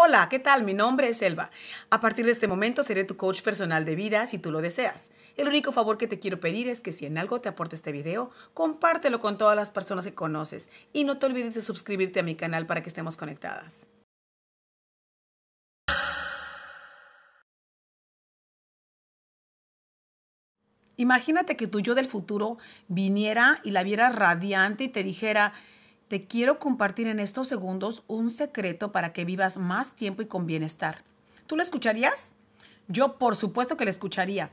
Hola, ¿qué tal? Mi nombre es Elva. A partir de este momento seré tu coach personal de vida si tú lo deseas. El único favor que te quiero pedir es que si en algo te aporta este video, compártelo con todas las personas que conoces y no te olvides de suscribirte a mi canal para que estemos conectadas. Imagínate que tu yo del futuro viniera y la viera radiante y te dijera, te quiero compartir en estos segundos un secreto para que vivas más tiempo y con bienestar. ¿Tú lo escucharías? Yo por supuesto que lo escucharía.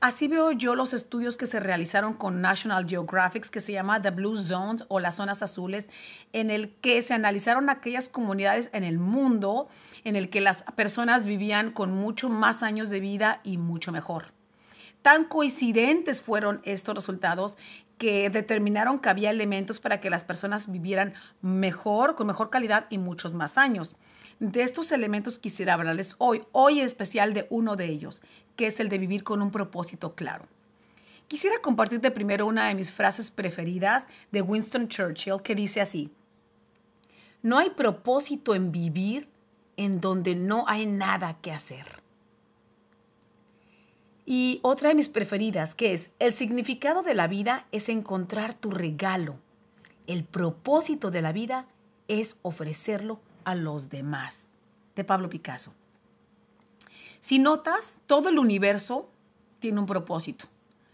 Así veo yo los estudios que se realizaron con National Geographic que se llama The Blue Zones o las zonas azules, en el que se analizaron aquellas comunidades en el mundo en el que las personas vivían con mucho más años de vida y mucho mejor. Tan coincidentes fueron estos resultados que determinaron que había elementos para que las personas vivieran mejor, con mejor calidad y muchos más años. De estos elementos quisiera hablarles hoy, hoy en especial de uno de ellos, que es el de vivir con un propósito claro. Quisiera compartirte primero una de mis frases preferidas de Winston Churchill que dice así, no hay propósito en vivir en donde no hay nada que hacer. Y otra de mis preferidas, que es, el significado de la vida es encontrar tu regalo. El propósito de la vida es ofrecerlo a los demás, de Pablo Picasso. Si notas, todo el universo tiene un propósito.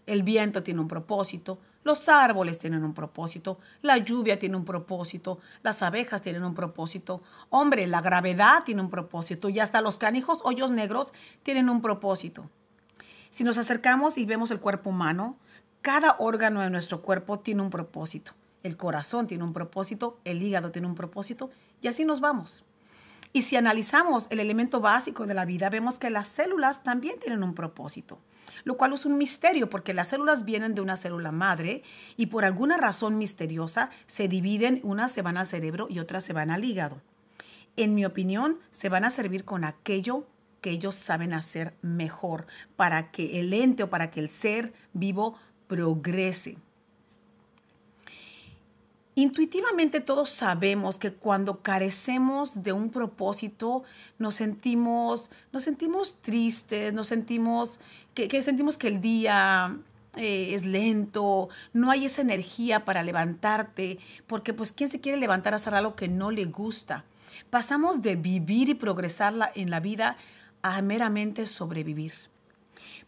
El viento tiene un propósito, los árboles tienen un propósito, la lluvia tiene un propósito, las abejas tienen un propósito, hombre, la gravedad tiene un propósito y hasta los canijos hoyos negros tienen un propósito. Si nos acercamos y vemos el cuerpo humano, cada órgano de nuestro cuerpo tiene un propósito. El corazón tiene un propósito, el hígado tiene un propósito y así nos vamos. Y si analizamos el elemento básico de la vida, vemos que las células también tienen un propósito, lo cual es un misterio porque las células vienen de una célula madre y por alguna razón misteriosa se dividen, unas se van al cerebro y otras se van al hígado. En mi opinión, se van a servir con aquello que ellos saben hacer mejor para que el ente o para que el ser vivo progrese. Intuitivamente todos sabemos que cuando carecemos de un propósito nos sentimos, nos sentimos tristes, nos sentimos que, sentimos que el día eh, es lento, no hay esa energía para levantarte, porque pues quién se quiere levantar a hacer algo que no le gusta. Pasamos de vivir y progresar en la vida a meramente sobrevivir.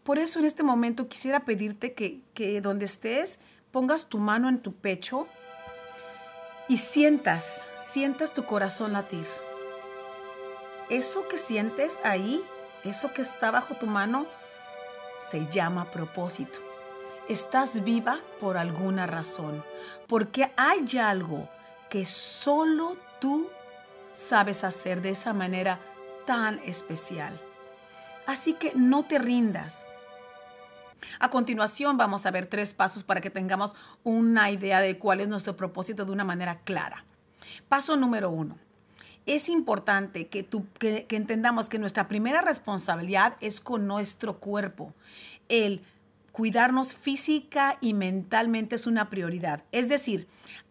Por eso en este momento quisiera pedirte que, que donde estés pongas tu mano en tu pecho y sientas, sientas tu corazón latir. Eso que sientes ahí, eso que está bajo tu mano, se llama propósito. Estás viva por alguna razón, porque hay algo que solo tú sabes hacer de esa manera tan especial. Así que no te rindas. A continuación vamos a ver tres pasos para que tengamos una idea de cuál es nuestro propósito de una manera clara. Paso número uno. Es importante que, entendamos que nuestra primera responsabilidad es con nuestro cuerpo. El cuidarnos física y mentalmente es una prioridad. Es decir,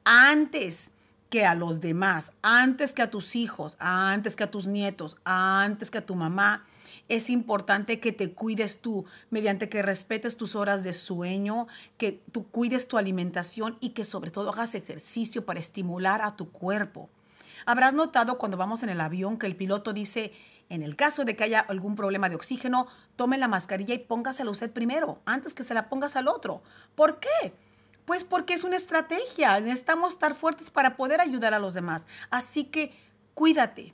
antes que a los demás, antes que a tus hijos, antes que a tus nietos, antes que a tu mamá, es importante que te cuides tú, mediante que respetes tus horas de sueño, que tú cuides tu alimentación y que sobre todo hagas ejercicio para estimular a tu cuerpo. Habrás notado cuando vamos en el avión que el piloto dice, en el caso de que haya algún problema de oxígeno, tome la mascarilla y póngasela usted primero, antes que se la pongas al otro. ¿Por qué? Pues porque es una estrategia. Necesitamos estar fuertes para poder ayudar a los demás. Así que cuídate.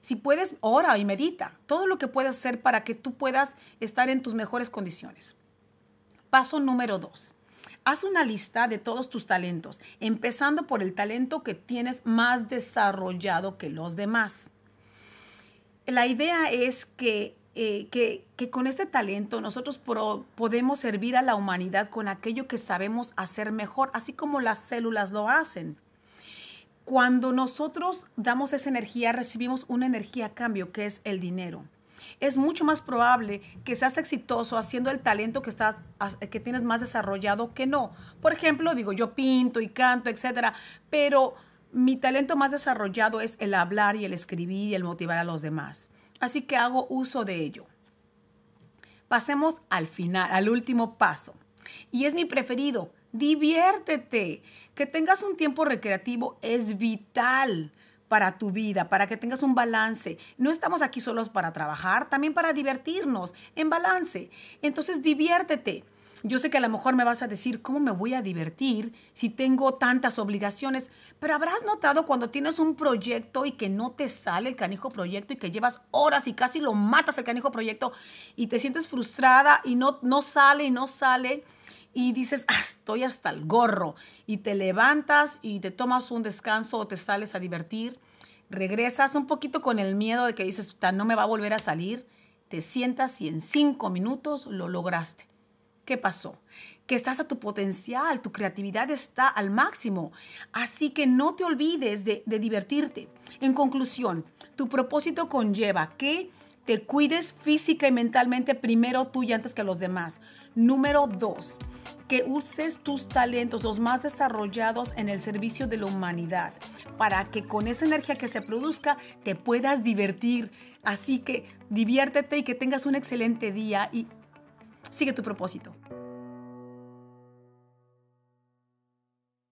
Si puedes, ora y medita. Todo lo que puedas hacer para que tú puedas estar en tus mejores condiciones. Paso número dos. Haz una lista de todos tus talentos, empezando por el talento que tienes más desarrollado que los demás. La idea es que eh, que, con este talento nosotros podemos servir a la humanidad con aquello que sabemos hacer mejor, así como las células lo hacen. Cuando nosotros damos esa energía, recibimos una energía a cambio, que es el dinero. Es mucho más probable que seas exitoso haciendo el talento que, estás, que tienes más desarrollado que no. Por ejemplo, digo, yo pinto y canto, etcétera, pero mi talento más desarrollado es el hablar y el escribir y el motivar a los demás. Así que hago uso de ello. Pasemos al final, al último paso. Y es mi preferido. Diviértete. Que tengas un tiempo recreativo es vital para tu vida, para que tengas un balance. No estamos aquí solos para trabajar, también para divertirnos en balance. Entonces diviértete. Yo sé que a lo mejor me vas a decir, ¿cómo me voy a divertir si tengo tantas obligaciones? Pero habrás notado cuando tienes un proyecto y que no te sale el canijo proyecto y que llevas horas y casi lo matas el canijo proyecto y te sientes frustrada y no, no sale y no sale y dices, ah, estoy hasta el gorro y te levantas y te tomas un descanso o te sales a divertir, regresas un poquito con el miedo de que dices, no me va a volver a salir, te sientas y en cinco minutos lo lograste ¿Qué pasó? Que estás a tu potencial, tu creatividad está al máximo. Así que no te olvides de, divertirte. En conclusión, tu propósito conlleva que te cuides física y mentalmente primero tú y antes que los demás. Número dos, que uses tus talentos, los más desarrollados en el servicio de la humanidad, para que con esa energía que se produzca te puedas divertir. Así que diviértete y que tengas un excelente día y sigue tu propósito.